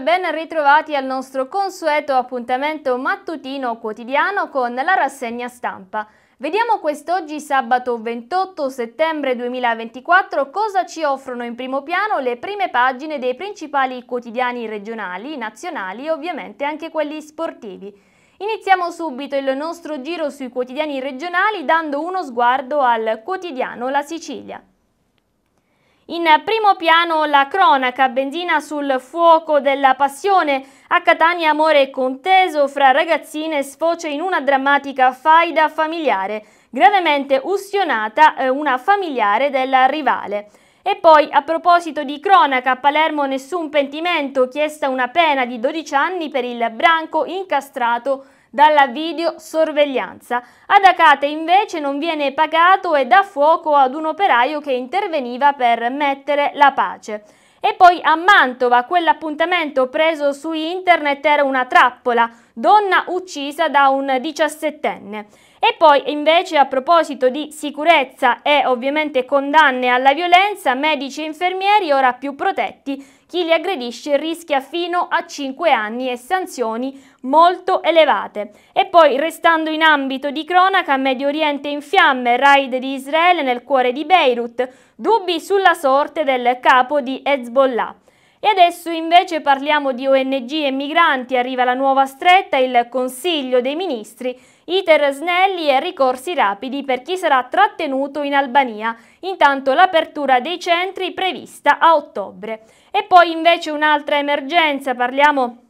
ben ritrovati al nostro consueto appuntamento mattutino quotidiano con la rassegna stampa. Vediamo quest'oggi sabato 28 settembre 2024 cosa ci offrono in primo piano le prime pagine dei principali quotidiani regionali, nazionali e ovviamente anche quelli sportivi. Iniziamo subito il nostro giro sui quotidiani regionali dando uno sguardo al quotidiano La Sicilia. In primo piano la cronaca, benzina sul fuoco della passione, a Catania amore conteso fra ragazzine sfocia in una drammatica faida familiare, gravemente ustionata eh, una familiare della rivale. E poi, a proposito di cronaca, a Palermo nessun pentimento, chiesta una pena di 12 anni per il branco incastrato dalla videosorveglianza. Ad Acate invece non viene pagato e dà fuoco ad un operaio che interveniva per mettere la pace. E poi a Mantova, quell'appuntamento preso su internet era una trappola, donna uccisa da un diciassettenne. E poi invece a proposito di sicurezza e ovviamente condanne alla violenza, medici e infermieri ora più protetti, chi li aggredisce rischia fino a 5 anni e sanzioni molto elevate. E poi restando in ambito di cronaca, Medio Oriente in fiamme, raid di Israele nel cuore di Beirut, dubbi sulla sorte del capo di Hezbollah. E adesso invece parliamo di ONG e migranti, arriva la nuova stretta, il Consiglio dei Ministri, iter snelli e ricorsi rapidi per chi sarà trattenuto in Albania, intanto l'apertura dei centri prevista a ottobre. E poi invece un'altra emergenza, parliamo di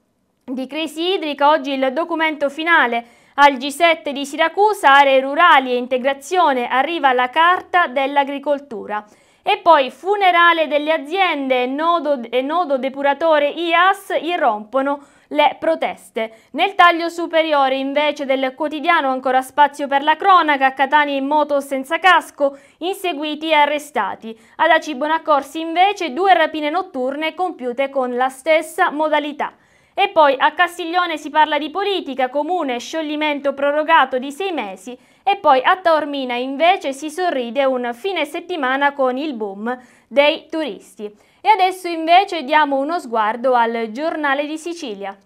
di crisi idrica, oggi il documento finale al G7 di Siracusa, aree rurali e integrazione, arriva la carta dell'agricoltura. E poi funerale delle aziende e nodo depuratore IAS irrompono le proteste. Nel taglio superiore invece del quotidiano ancora spazio per la cronaca, Catani in moto senza casco, inseguiti e arrestati. Ad Aci Bonaccorsi invece due rapine notturne compiute con la stessa modalità. E poi a Castiglione si parla di politica, comune, scioglimento prorogato di sei mesi e poi a Taormina invece si sorride un fine settimana con il boom dei turisti. E adesso invece diamo uno sguardo al giornale di Sicilia.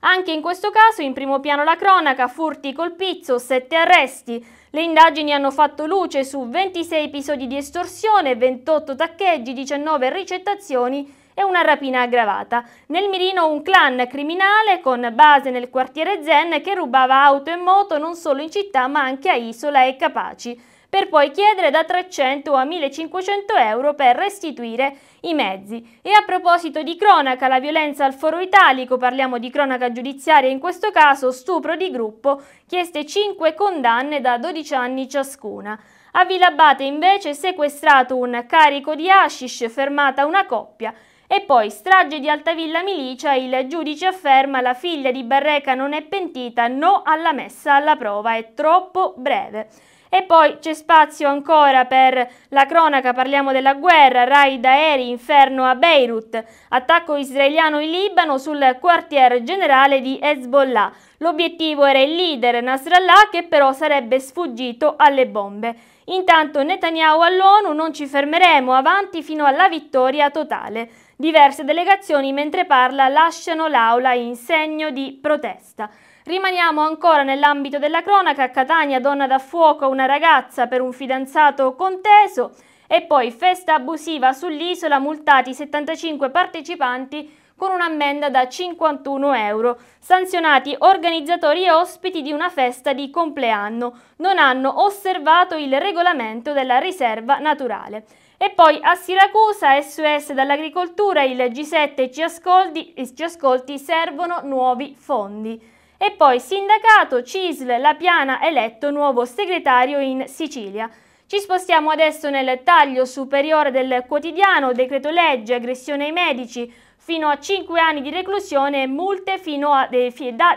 Anche in questo caso in primo piano la cronaca, furti col pizzo, sette arresti. Le indagini hanno fatto luce su 26 episodi di estorsione, 28 taccheggi, 19 ricettazioni e una rapina aggravata. Nel mirino un clan criminale con base nel quartiere Zen che rubava auto e moto non solo in città ma anche a Isola e Capaci per poi chiedere da 300 a 1500 euro per restituire i mezzi. E a proposito di cronaca, la violenza al foro italico, parliamo di cronaca giudiziaria in questo caso, stupro di gruppo, chieste 5 condanne da 12 anni ciascuna. A Villabate invece sequestrato un carico di hashish, fermata una coppia. E poi strage di Altavilla Milicia, il giudice afferma la figlia di Barreca non è pentita, no alla messa alla prova, è troppo breve. E poi c'è spazio ancora per la cronaca, parliamo della guerra, raid aerei, inferno a Beirut, attacco israeliano in Libano sul quartier generale di Hezbollah. L'obiettivo era il leader Nasrallah che però sarebbe sfuggito alle bombe. Intanto Netanyahu all'ONU non ci fermeremo avanti fino alla vittoria totale. Diverse delegazioni mentre parla lasciano l'aula in segno di protesta. Rimaniamo ancora nell'ambito della cronaca, Catania donna da fuoco una ragazza per un fidanzato conteso e poi festa abusiva sull'isola, multati 75 partecipanti con un'ammenda da 51 euro. Sanzionati organizzatori e ospiti di una festa di compleanno, non hanno osservato il regolamento della riserva naturale. E poi a Siracusa, SOS dall'agricoltura, il G7 ci ascolti, eh, ci ascolti servono nuovi fondi. E poi sindacato, CISL, La Piana, eletto nuovo segretario in Sicilia. Ci spostiamo adesso nel taglio superiore del quotidiano, decreto legge, aggressione ai medici, fino a 5 anni di reclusione e multe fino a, da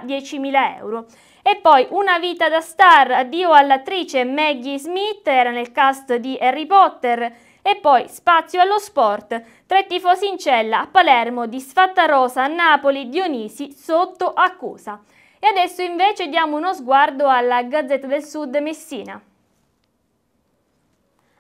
10.000 euro. E poi Una vita da star, addio all'attrice Maggie Smith, era nel cast di Harry Potter. E poi Spazio allo sport, tre tifosi in cella a Palermo, disfatta rosa a Napoli, Dionisi sotto accusa. E adesso invece diamo uno sguardo alla Gazzetta del Sud Messina.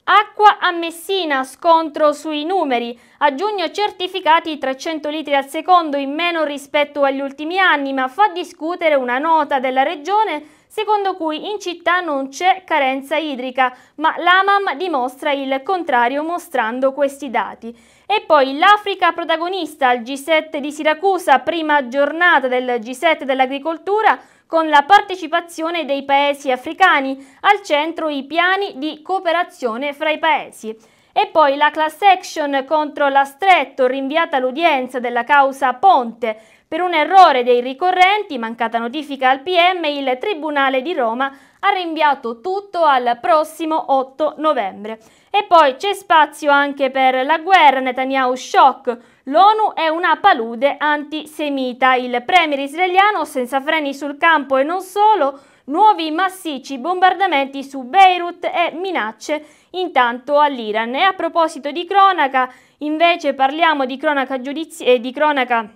Acqua a Messina, scontro sui numeri. A giugno certificati 300 litri al secondo in meno rispetto agli ultimi anni, ma fa discutere una nota della regione secondo cui in città non c'è carenza idrica, ma l'AMAM dimostra il contrario mostrando questi dati. E poi l'Africa protagonista al G7 di Siracusa, prima giornata del G7 dell'agricoltura, con la partecipazione dei paesi africani, al centro i piani di cooperazione fra i paesi. E poi la class action contro la stretto, rinviata l'udienza della causa Ponte. Per un errore dei ricorrenti, mancata notifica al PM, il Tribunale di Roma ha rinviato tutto al prossimo 8 novembre. E poi c'è spazio anche per la guerra, Netanyahu shock, L'ONU è una palude antisemita. Il premier israeliano, senza freni sul campo e non solo, nuovi massicci bombardamenti su Beirut e minacce intanto all'Iran. E a proposito di cronaca, invece parliamo di cronaca giudiziaria e eh, di cronaca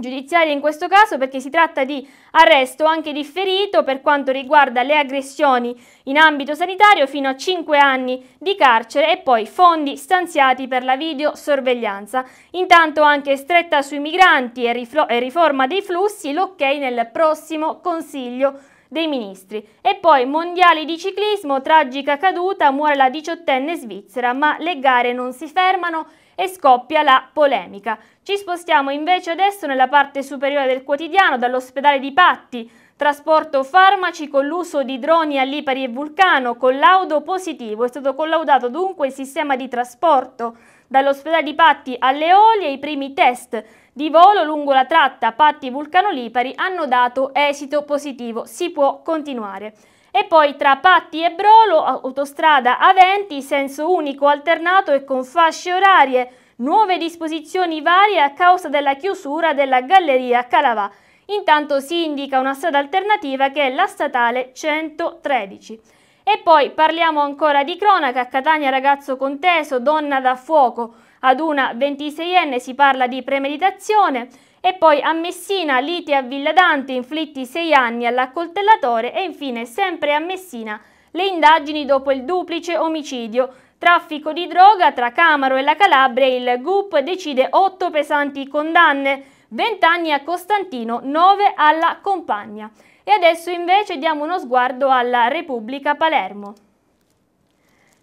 giudiziaria in questo caso perché si tratta di arresto anche differito per quanto riguarda le aggressioni in ambito sanitario fino a 5 anni di carcere e poi fondi stanziati per la videosorveglianza. Intanto anche stretta sui migranti e, e riforma dei flussi l'ok nel prossimo Consiglio dei ministri. E poi mondiali di ciclismo, tragica caduta, muore la diciottenne svizzera, ma le gare non si fermano e scoppia la polemica. Ci spostiamo invece adesso nella parte superiore del quotidiano, dall'ospedale di Patti, trasporto farmaci con l'uso di droni a Lipari e Vulcano, collaudo positivo. È stato collaudato dunque il sistema di trasporto dall'ospedale di Patti alle Olie i primi test di volo lungo la tratta Patti-Vulcano-Lipari hanno dato esito positivo. Si può continuare. E poi tra Patti e Brolo, autostrada A20, senso unico alternato e con fasce orarie, nuove disposizioni varie a causa della chiusura della galleria Calavà. Intanto si indica una strada alternativa che è la statale 113. E poi parliamo ancora di cronaca, Catania ragazzo conteso, donna da fuoco, ad una 26enne si parla di premeditazione, e poi a Messina, liti a Villa Dante, inflitti sei anni all'accoltellatore e infine sempre a Messina le indagini dopo il duplice omicidio. Traffico di droga tra Camaro e la Calabria, il GUP decide otto pesanti condanne, 20 anni a Costantino, 9 alla compagna. E adesso invece diamo uno sguardo alla Repubblica Palermo.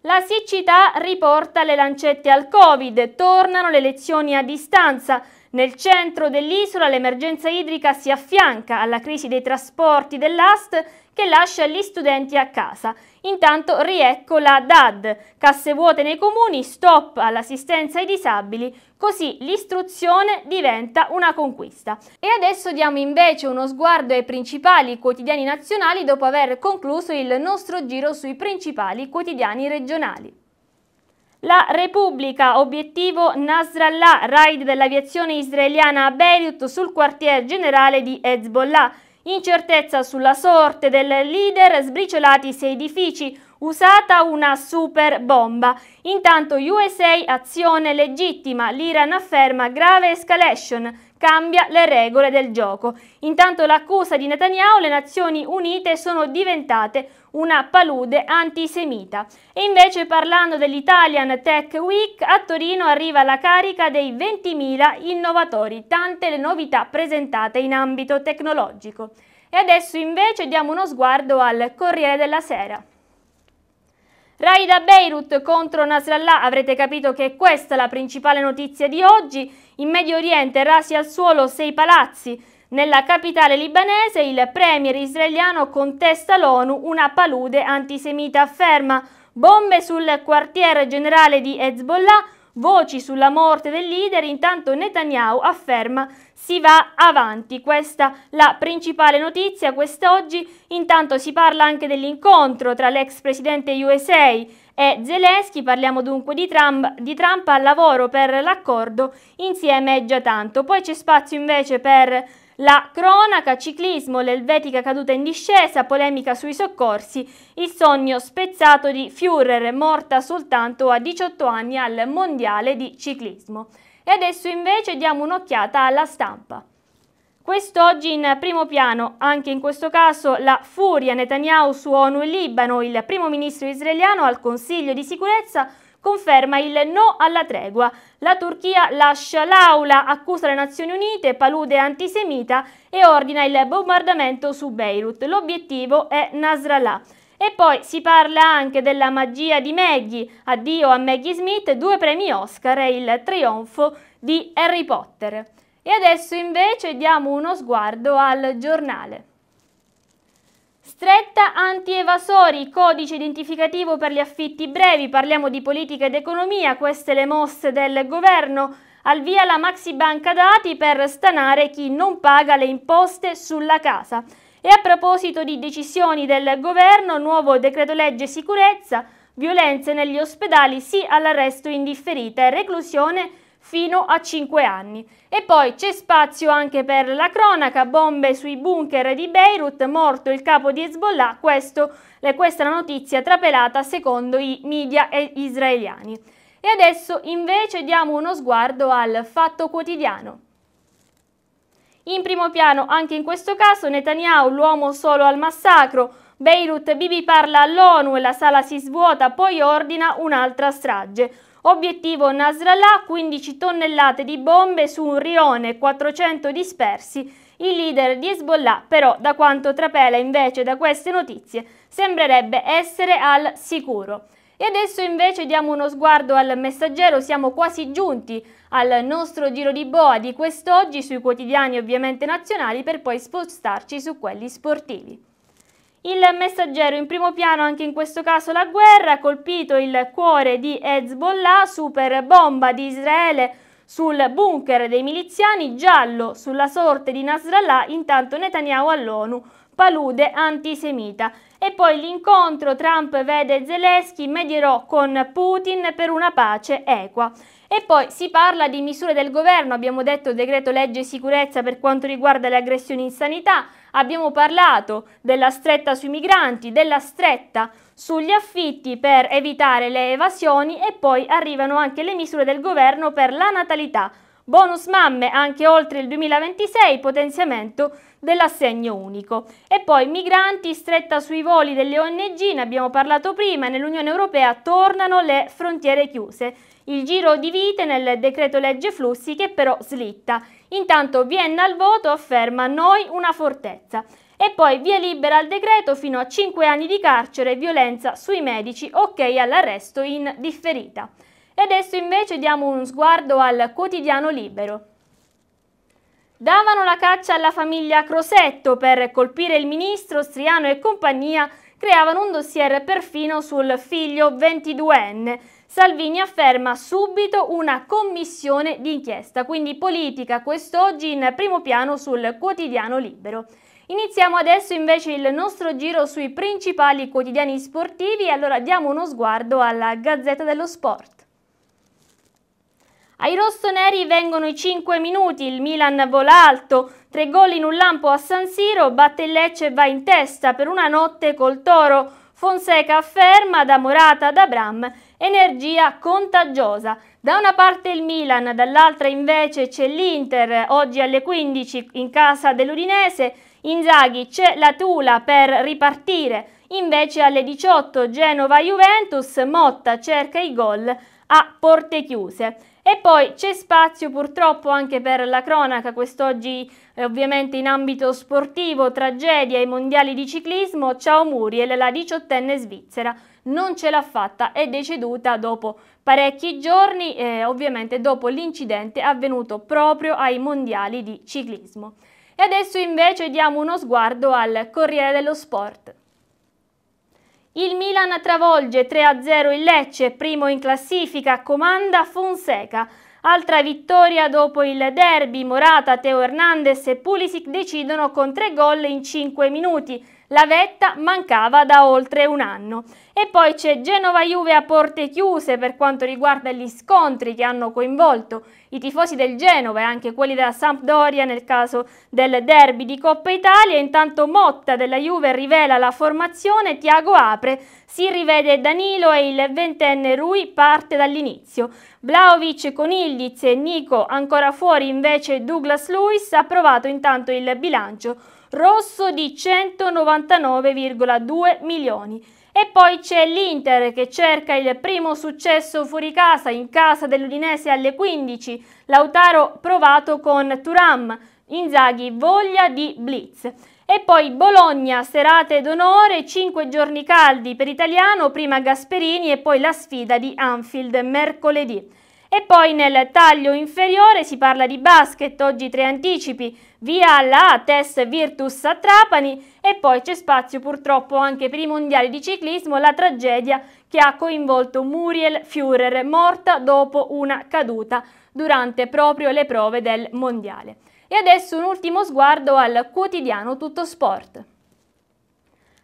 La siccità riporta le lancette al Covid, tornano le lezioni a distanza, nel centro dell'isola l'emergenza idrica si affianca alla crisi dei trasporti dell'AST che lascia gli studenti a casa. Intanto riecco la DAD, casse vuote nei comuni, stop all'assistenza ai disabili, così l'istruzione diventa una conquista. E adesso diamo invece uno sguardo ai principali quotidiani nazionali dopo aver concluso il nostro giro sui principali quotidiani regionali. La Repubblica, obiettivo Nasrallah, raid dell'aviazione israeliana a Beirut sul quartier generale di Hezbollah. Incertezza sulla sorte del leader, sbriciolati sei edifici, usata una super bomba. Intanto USA azione legittima, l'Iran afferma grave escalation cambia le regole del gioco. Intanto l'accusa di Netanyahu le Nazioni Unite sono diventate una palude antisemita. E invece parlando dell'Italian Tech Week, a Torino arriva la carica dei 20.000 innovatori, tante le novità presentate in ambito tecnologico. E adesso invece diamo uno sguardo al Corriere della Sera. Rai da Beirut contro Nasrallah, avrete capito che è questa la principale notizia di oggi. In Medio Oriente rasi al suolo sei palazzi. Nella capitale libanese il premier israeliano contesta l'ONU una palude antisemita afferma bombe sul quartier generale di Hezbollah, Voci sulla morte del leader, intanto Netanyahu afferma si va avanti. Questa è la principale notizia quest'oggi. Intanto si parla anche dell'incontro tra l'ex presidente USA e Zelensky, parliamo dunque di Trump, di Trump al lavoro per l'accordo insieme è già tanto. Poi c'è spazio invece per la cronaca, ciclismo, l'elvetica caduta in discesa, polemica sui soccorsi, il sogno spezzato di Führer, morta soltanto a 18 anni al Mondiale di ciclismo. E adesso invece diamo un'occhiata alla stampa. Quest'oggi in primo piano, anche in questo caso, la furia Netanyahu su ONU e Libano, il primo ministro israeliano al Consiglio di sicurezza conferma il no alla tregua. La Turchia lascia l'aula, accusa le Nazioni Unite, palude antisemita e ordina il bombardamento su Beirut. L'obiettivo è Nasrallah. E poi si parla anche della magia di Maggie, addio a Maggie Smith, due premi Oscar e il trionfo di Harry Potter. E adesso invece diamo uno sguardo al giornale. Stretta anti-evasori, codice identificativo per gli affitti brevi, parliamo di politica ed economia, queste le mosse del governo. Al via la maxi banca dati per stanare chi non paga le imposte sulla casa. E a proposito di decisioni del governo, nuovo decreto legge sicurezza, violenze negli ospedali, sì all'arresto indifferita e reclusione fino a 5 anni. E poi c'è spazio anche per la cronaca, bombe sui bunker di Beirut, morto il capo di Hezbollah, Questo, questa è la notizia trapelata secondo i media israeliani. E adesso invece diamo uno sguardo al fatto quotidiano. In primo piano anche in questo caso Netanyahu, l'uomo solo al massacro, Beirut Bibi parla all'ONU e la sala si svuota, poi ordina un'altra strage. Obiettivo Nasrallah, 15 tonnellate di bombe su un rione, 400 dispersi. Il leader di Hezbollah, però, da quanto trapela invece da queste notizie, sembrerebbe essere al sicuro. E adesso invece diamo uno sguardo al messaggero, siamo quasi giunti al nostro giro di boa di quest'oggi sui quotidiani ovviamente nazionali per poi spostarci su quelli sportivi. Il messaggero in primo piano anche in questo caso la guerra, ha colpito il cuore di Hezbollah, super bomba di Israele sul bunker dei miliziani, giallo sulla sorte di Nasrallah, intanto Netanyahu all'ONU, palude antisemita e poi l'incontro Trump vede Zelensky, medierò con Putin per una pace equa. E poi si parla di misure del governo, abbiamo detto decreto legge sicurezza per quanto riguarda le aggressioni in sanità, abbiamo parlato della stretta sui migranti, della stretta sugli affitti per evitare le evasioni e poi arrivano anche le misure del governo per la natalità. Bonus mamme anche oltre il 2026, potenziamento dell'assegno unico. E poi migranti stretta sui voli delle ONG, ne abbiamo parlato prima, nell'Unione Europea tornano le frontiere chiuse. Il giro di vite nel decreto legge flussi che però slitta. Intanto Vienna al voto afferma noi una fortezza. E poi via libera al decreto fino a 5 anni di carcere e violenza sui medici, ok all'arresto in differita. E adesso invece diamo uno sguardo al quotidiano libero. Davano la caccia alla famiglia Crosetto per colpire il ministro, Striano e compagnia creavano un dossier perfino sul figlio 22enne. Salvini afferma subito una commissione d'inchiesta, quindi politica quest'oggi in primo piano sul quotidiano libero. Iniziamo adesso invece il nostro giro sui principali quotidiani sportivi e allora diamo uno sguardo alla Gazzetta dello Sport. Ai rossoneri vengono i 5 minuti, il Milan vola alto, tre gol in un lampo a San Siro, batte il Lecce e va in testa per una notte col Toro. Fonseca afferma da Morata ad Abram, energia contagiosa. Da una parte il Milan, dall'altra invece c'è l'Inter, oggi alle 15 in casa dell'Udinese, Inzaghi c'è la Tula per ripartire, invece alle 18 Genova-Juventus, Motta cerca i gol a porte chiuse. E poi c'è spazio purtroppo anche per la cronaca, quest'oggi eh, ovviamente in ambito sportivo, tragedia ai mondiali di ciclismo, ciao Muriel, la diciottenne svizzera non ce l'ha fatta, è deceduta dopo parecchi giorni, eh, ovviamente dopo l'incidente avvenuto proprio ai mondiali di ciclismo. E adesso invece diamo uno sguardo al Corriere dello Sport. Il Milan travolge 3-0 il Lecce, primo in classifica, comanda Fonseca. Altra vittoria dopo il derby, Morata, Teo Hernandez e Pulisic decidono con tre gol in 5 minuti. La vetta mancava da oltre un anno. E poi c'è Genova-Juve a porte chiuse per quanto riguarda gli scontri che hanno coinvolto i tifosi del Genova e anche quelli della Sampdoria nel caso del derby di Coppa Italia. Intanto Motta della Juve rivela la formazione, Tiago apre, si rivede Danilo e il ventenne Rui parte dall'inizio. Vlaovic, Conigliz e Nico ancora fuori invece Douglas Luis ha provato intanto il bilancio rosso di 199,2 milioni. E poi c'è l'Inter che cerca il primo successo fuori casa, in casa dell'Udinese alle 15. Lautaro provato con Turam, Inzaghi voglia di blitz. E poi Bologna, serate d'onore, 5 giorni caldi per Italiano, prima Gasperini e poi la sfida di Anfield mercoledì. E poi nel taglio inferiore si parla di basket, oggi tre anticipi, via la A, test Virtus a Trapani e poi c'è spazio purtroppo anche per i mondiali di ciclismo, la tragedia che ha coinvolto Muriel Führer, morta dopo una caduta durante proprio le prove del mondiale. E adesso un ultimo sguardo al quotidiano Tutto Sport.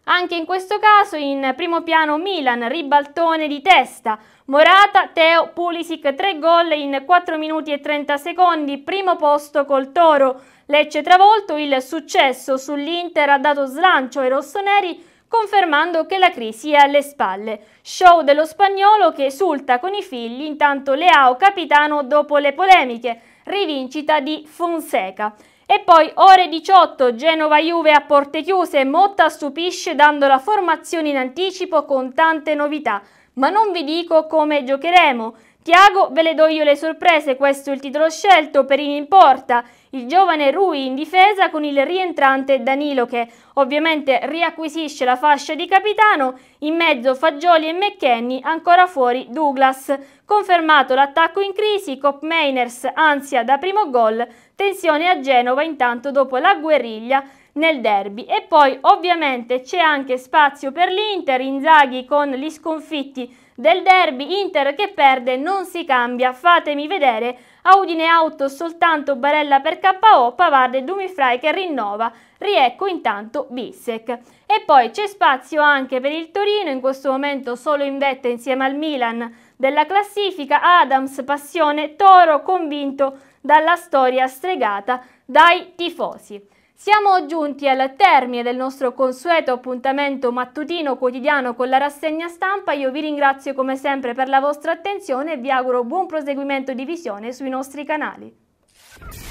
Anche in questo caso in primo piano Milan, ribaltone di testa, Morata, Teo, Pulisic 3 gol in 4 minuti e 30 secondi, primo posto col Toro. Lecce travolto, il successo sull'Inter ha dato slancio ai rossoneri confermando che la crisi è alle spalle. Show dello spagnolo che esulta con i figli, intanto Leao capitano dopo le polemiche, rivincita di Fonseca. E poi ore 18 Genova-Juve a porte chiuse, Motta stupisce dando la formazione in anticipo con tante novità, ma non vi dico come giocheremo. Tiago, ve le do io le sorprese, questo è il titolo scelto, Perini in porta, il giovane Rui in difesa con il rientrante Danilo che ovviamente riacquisisce la fascia di capitano, in mezzo Fagioli e McKenny, ancora fuori Douglas. Confermato l'attacco in crisi, Cop Mainers ansia da primo gol, tensione a Genova intanto dopo la guerriglia nel derby. E poi ovviamente c'è anche spazio per l'Inter, Inzaghi con gli sconfitti del derby Inter che perde non si cambia, fatemi vedere, Audine Auto soltanto Barella per KO, Pavard e Dumifrai che rinnova, riecco intanto Bissec. E poi c'è spazio anche per il Torino, in questo momento solo in vetta insieme al Milan della classifica, Adams passione toro convinto dalla storia stregata dai tifosi. Siamo giunti al termine del nostro consueto appuntamento mattutino quotidiano con la rassegna stampa. Io vi ringrazio come sempre per la vostra attenzione e vi auguro buon proseguimento di visione sui nostri canali.